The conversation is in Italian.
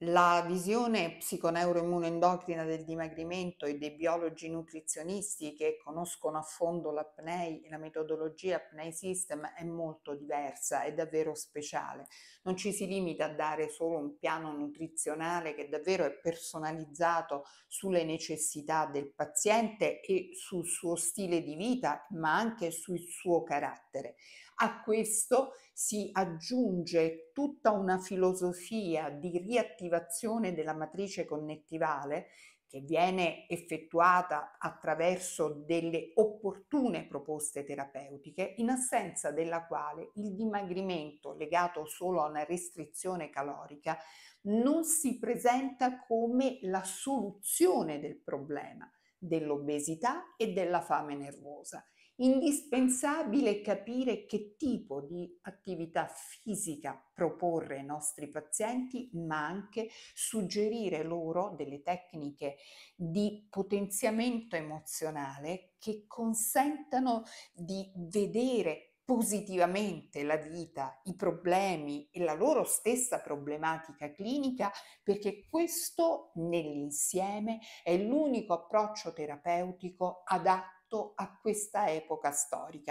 La visione psiconeuroimmunoendocrina del dimagrimento e dei biologi nutrizionisti che conoscono a fondo l'apnei e la metodologia apnei system è molto diversa, è davvero speciale. Non ci si limita a dare solo un piano nutrizionale che davvero è personalizzato sulle necessità del paziente e sul suo stile di vita, ma anche sul suo carattere. A questo si aggiunge tutta una filosofia di riattivazione attivazione della matrice connettivale che viene effettuata attraverso delle opportune proposte terapeutiche, in assenza della quale il dimagrimento legato solo a una restrizione calorica non si presenta come la soluzione del problema, dell'obesità e della fame nervosa. Indispensabile capire che tipo di attività fisica proporre ai nostri pazienti, ma anche suggerire loro delle tecniche di potenziamento emozionale che consentano di vedere positivamente la vita, i problemi e la loro stessa problematica clinica perché questo nell'insieme è l'unico approccio terapeutico adatto a questa epoca storica.